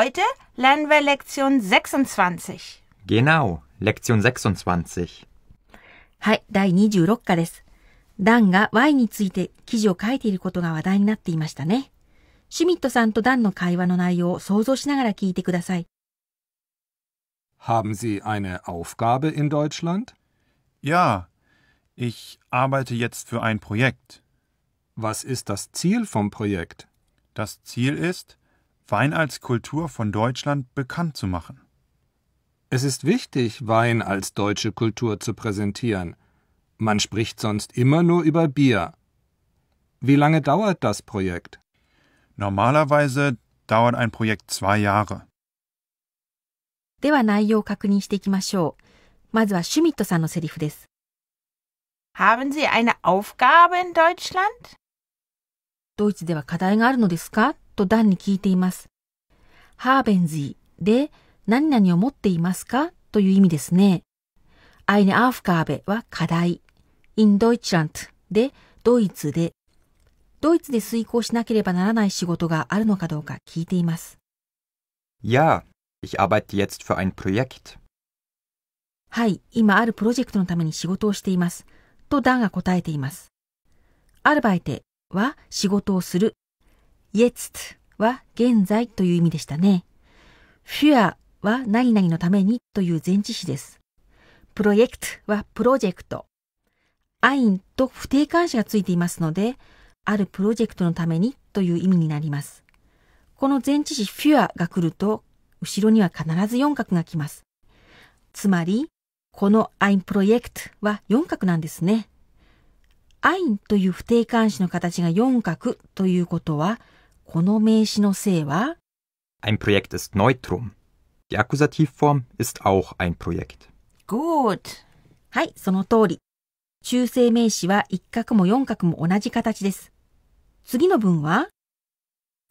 Heute lernen wir Lektion 26. genau、Lektion 26。はい、第26課です。ダンが Y について記事を書いていることが話題になっていましたね。シュミットさんとダンの会話の内容を想像しながら聞いてください。Haben Sie eine Aufgabe in Deutschland? Ja, ich arbeite jetzt für ein Projekt. Was ist das Ziel vom Projekt? Das Ziel ist, Wein als Kultur von Deutschland bekannt zu machen. Es ist wichtig, Wein als deutsche Kultur zu präsentieren. Man spricht sonst immer nur über Bier. Wie lange dauert das Projekt? Normalerweise dauert ein Projekt zwei Jahre. Haben Sie eine Aufgabe in Deutschland? ドイツでは課題があるのですかとダンに聞いています。ハーベンズィで何々を持っていますかという意味ですね。アイネ・アーフカーベは課題。イン・ドイチラントでドイツで。ドイツで遂行しなければならない仕事があるのかどうか聞いています。Ja, ich arbeite jetzt für ein Projekt. はい、今あるプロジェクトのために仕事をしています。とダンが答えています。アルバイテは仕事をする jetzt は現在という意味でしたね。für は何々のためにという前置詞です。プロジェクトはプロジェクト。アインと不定冠詞がついていますので、あるプロジェクトのためにという意味になります。この前置詞 für が来ると、後ろには必ず4角が来ます。つまり、この ein Projekt は4角なんですね。ein という不定冠詞の形が4角ということは、この名詞の性は Ein Projekt ist neutrum. Die Akkusativform ist auch ein Projekt. Good. はい、その通り。中性名詞は一角も四角も同じ形です。次の文は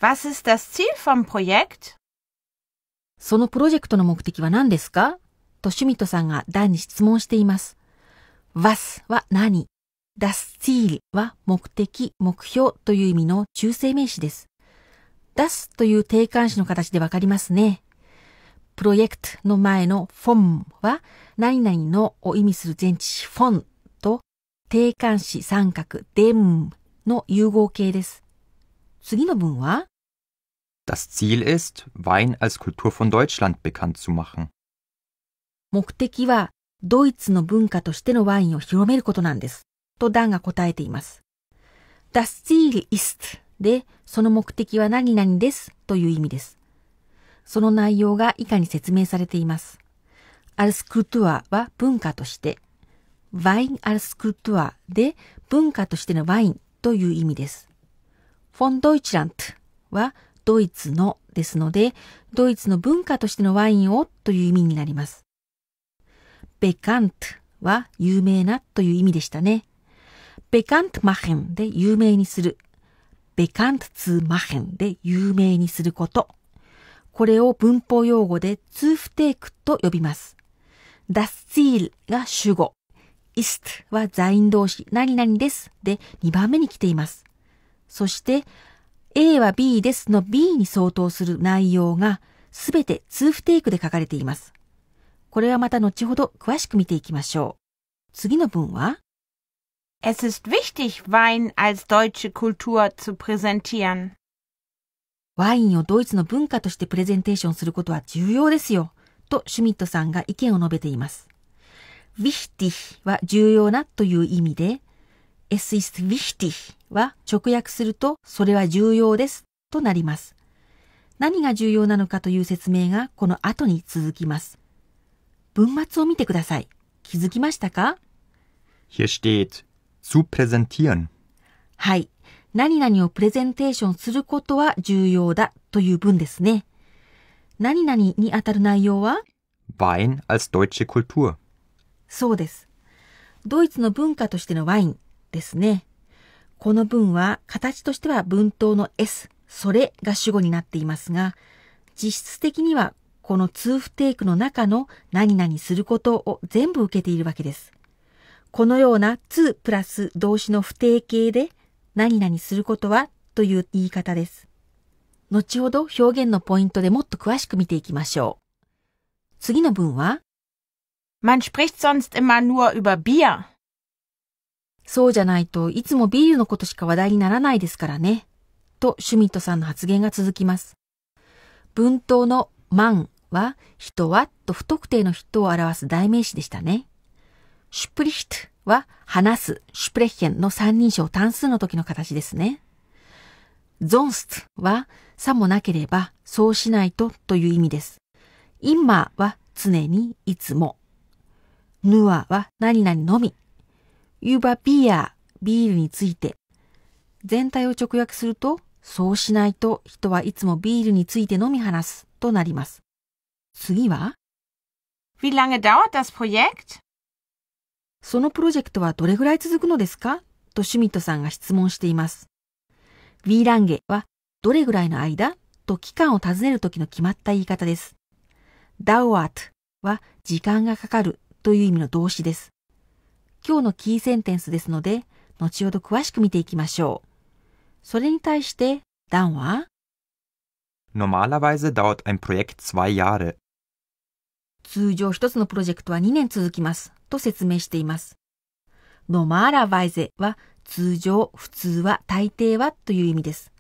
Was ist das Ziel vom Projekt? そのプロジェクトの目的は何ですかとシュミットさんがダンに質問しています。Was は何 ?Das Ziel は目的、目標という意味の中性名詞です。出すという定冠詞の形でわかりますね。プロジェクトの前のフォンは何々のを意味する前置詞フォンと定冠詞三角デムの融合形です。次の文は Das Ziel ist, Wein als Kultur von Deutschland bekannt zu machen. 目的はドイツの文化としてのワインを広めることなんです。とダンが答えています。Das Ziel ist で、その目的は何々ですという意味です。その内容が以下に説明されています。アルスクトゥアは文化として、ワインアルスクルトゥアで文化としてのワインという意味です。フォンドイチラントはドイツのですので、ドイツの文化としてのワインをという意味になります。ベカントは有名なという意味でしたね。ベカントマヘンで有名にする bekannt zu machen で有名にすること。これを文法用語で zu v e r k と呼びます。das Ziel が主語。ist は在員動詞、何々ですで2番目に来ています。そして、A は B ですの B に相当する内容がすべて zu v e r k で書かれています。これはまた後ほど詳しく見ていきましょう。次の文は Es ist wichtig, Wein als deutsche Kultur zu präsentieren. ワインをドイツの文化としてプレゼンテーションすることは重要ですよ、とシュミットさんが意見を述べています。wichtig は重要なという意味で、es ist wichtig は直訳するとそれは重要ですとなります。何が重要なのかという説明がこの後に続きます。文末を見てください。気づきましたか Hier steht zu präsentieren。はい。何々をプレゼンテーションすることは重要だという文ですね。何々に当たる内容は Wein als deutsche Kultur。そうです。ドイツの文化としてのワインですね。この文は形としては文頭の S、それが主語になっていますが、実質的にはこのツーフテイクの中の何々することを全部受けているわけです。このような to プラス動詞の不定形で何々することはという言い方です。後ほど表現のポイントでもっと詳しく見ていきましょう。次の文は Man spricht sonst immer nur über Bier. そうじゃないといつもビールのことしか話題にならないですからね。とシュミットさんの発言が続きます。文頭の man は人はと不特定の人を表す代名詞でしたね。シュプリヒトは話す、シュプレッェンの三人称単数の時の形ですね。ゾンストはさもなければそうしないとという意味です。今は常にいつも。ぬわは何々のみ。ゆばビア、ビールについて。全体を直訳すると、そうしないと人はいつもビールについてのみ話すとなります。次は Wie lange dauert das Projekt? そのプロジェクトはどれぐらい続くのですかとシュミットさんが質問しています。ウィーランゲは、どれぐらいの間と期間を尋ねるときの決まった言い方です。ダウアートは、時間がかかるという意味の動詞です。今日のキーセンテンスですので、後ほど詳しく見ていきましょう。それに対して、ダンは Normalerweise dauert ein Projekt zwei Jahre。通常一つのプロジェクトは2年続きます。と説明しています。ノマ r ラバイゼは通常、普通は、大抵はという意味です。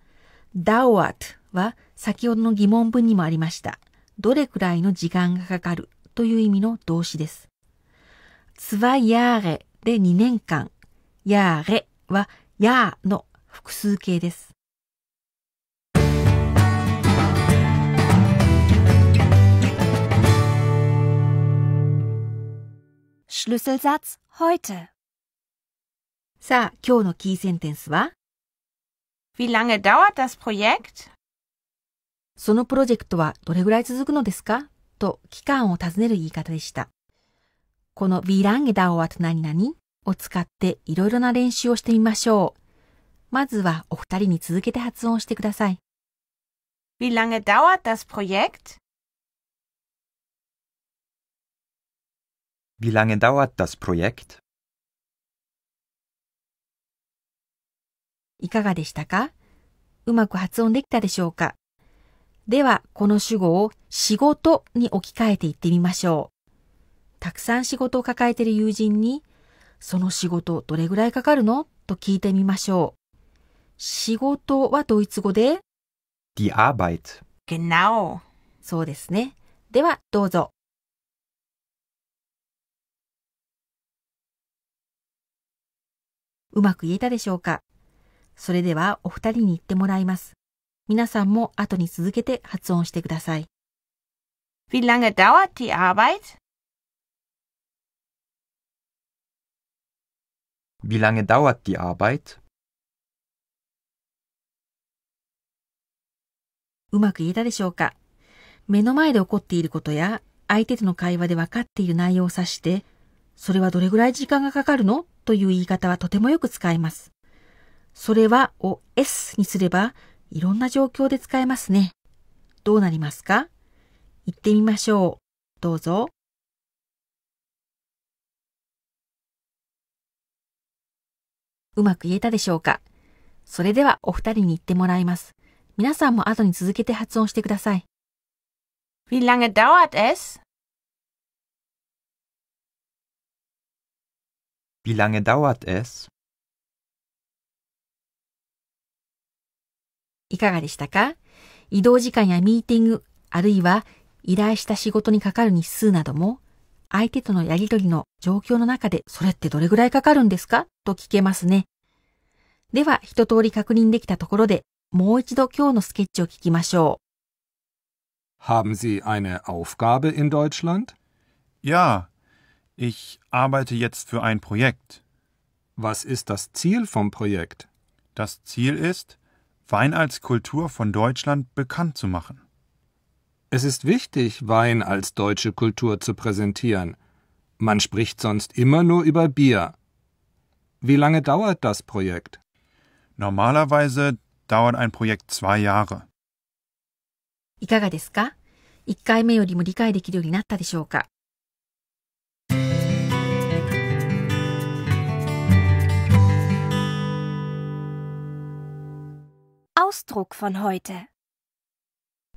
ダオア e は先ほどの疑問文にもありました。どれくらいの時間がかかるという意味の動詞です。つ w やー j で2年間、やー h はやーの複数形です。Schlüsselsatz heute. さあ、今日のキーセンテンスは Wie lange dauert das Projekt? そのプロジェクトはどれぐらい続くのですかと期間を尋ねる言い方でした。この Wie lange dauert 何々を使っていろいろな練習をしてみましょう。まずはお二人に続けて発音してください。Wie lange dauert das Projekt? Wie lange dauert das Projekt? いかがでしたかうまく発音できたでしょうかでは、この主語を仕事に置き換えて言ってみましょう。たくさん仕事を抱えている友人に、その仕事どれぐらいかかるのと聞いてみましょう。仕事はドイツ語で Die Arbeit。Genau。そうですね。では、どうぞ。うまく言えたでしょうかそれではお二人に言ってもらいます。皆さんも後に続けて発音してください。Wie lange dauert die Arbeit? Wie lange dauert die Arbeit? うまく言えたでしょうか目の前で起こっていることや相手との会話で分かっている内容を指して、それはどれぐらい時間がかかるのという言い方はとてもよく使います。それはを S にすればいろんな状況で使えますね。どうなりますか言ってみましょう。どうぞ。うまく言えたでしょうかそれではお二人に言ってもらいます。皆さんも後に続けて発音してください。Wie lange dauert es? Wie lange dauert es? いかがでしたか移動時間やミーティング、あるいは依頼した仕事にかかる日数なども、相手とのやりとりの状況の中で、それってどれぐらいかかるんですかと聞けますね。では、一通り確認できたところで、もう一度今日のスケッチを聞きましょう。Haben Sie eine Aufgabe in Deutschland? Ja, Ich arbeite jetzt für ein Projekt. Was ist das Ziel vom Projekt? Das Ziel ist, Wein als Kultur von Deutschland bekannt zu machen. Es ist wichtig, Wein als deutsche Kultur zu präsentieren. Man spricht sonst immer nur über Bier. Wie lange dauert das Projekt? Normalerweise dauert ein Projekt zwei Jahre. いかがですか ?1 回目よりも理解できるようになったでしょうか Ausdruck von heute.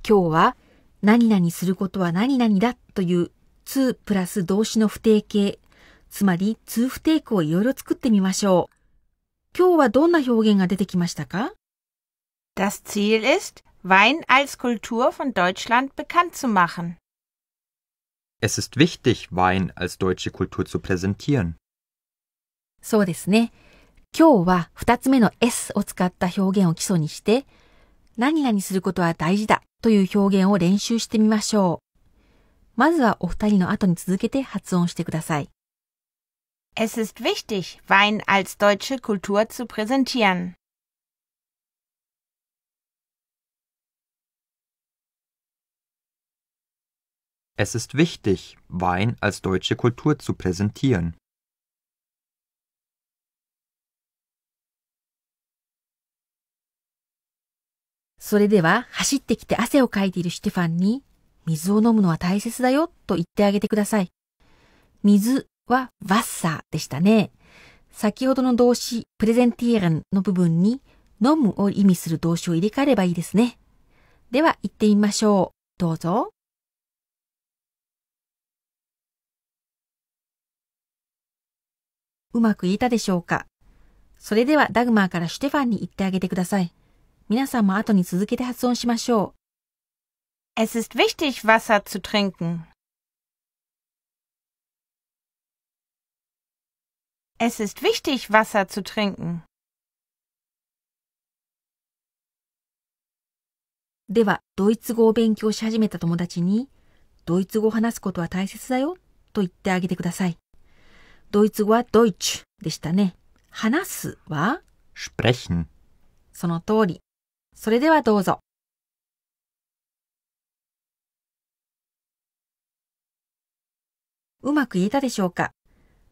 今日は何々することは何々だという2プラス動詞の不定形つまり Das Ziel ist, Wein als Kultur von Deutschland bekannt zu machen. Es ist wichtig, Wein als deutsche Kultur zu präsentieren. そうですね。今日は2つ目の S を使った表現を基礎にして、何々することは大事だという表現を練習してみましょう。まずはお二人の後に続けて発音してください。Es ist wichtig, Wein als deutsche Kultur zu präsentieren. Es ist wichtig, Wein als deutsche Kultur zu präsentieren. それでは走ってきて汗をかいているシュテファンに、水を飲むのは大切だよと言ってあげてください。水はワッサーでしたね。先ほどの動詞プレゼンティエランの部分に飲むを意味する動詞を入れ替えればいいですね。では行ってみましょう。どうぞ。うまく言えたでしょうかそれではダグマーからシュテファンに言ってあげてください。皆さんも後に続けて発音しましょう。Es ist wichtig, Wasser zu trinken. Es ist wichtig, Wasser zu trinken. では、ドイツ語を勉強し始めた友達に、ドイツ語を話すことは大切だよと言ってあげてください。ドイツ語はドイツでしたね。話すは sprechen。その通り。それではどうぞ。うまく言えたでしょうか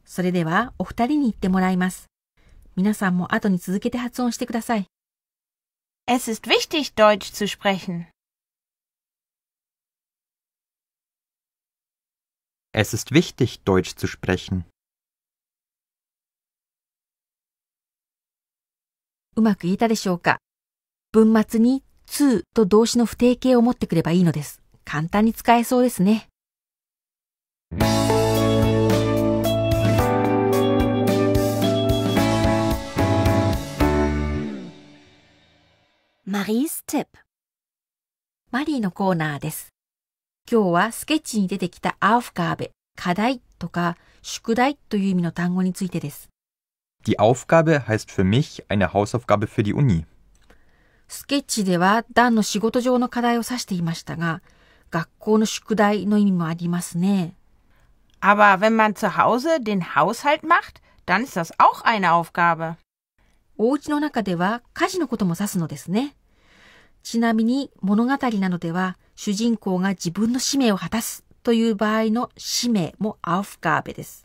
それではお二人に言ってもらいます。皆さんも後に続けて発音してください。Es ist wichtig, Deutsch zu sprechen. Es ist wichtig, Deutsch zu sprechen. うまく言えたでしょうか文末に to と動詞の不定形を持ってくればいいのです。簡単に使えそうですね。マリーステップマリーのコーナーです。今日はスケッチに出てきたアーフカーベ、課題とか宿題という意味の単語についてです。Die Aufgabe heißt für mich eine Hausaufgabe für die Uni. スケッチでは段の仕事上の課題を指していましたが、学校の宿題の意味もありますね。Aber wenn man zu Hause den Haushalt macht, dann ist das auch eine Aufgabe. お家の中では家事のことも指すのですね。ちなみに物語なのでは主人公が自分の使命を果たすという場合の使命もアウフガーベです。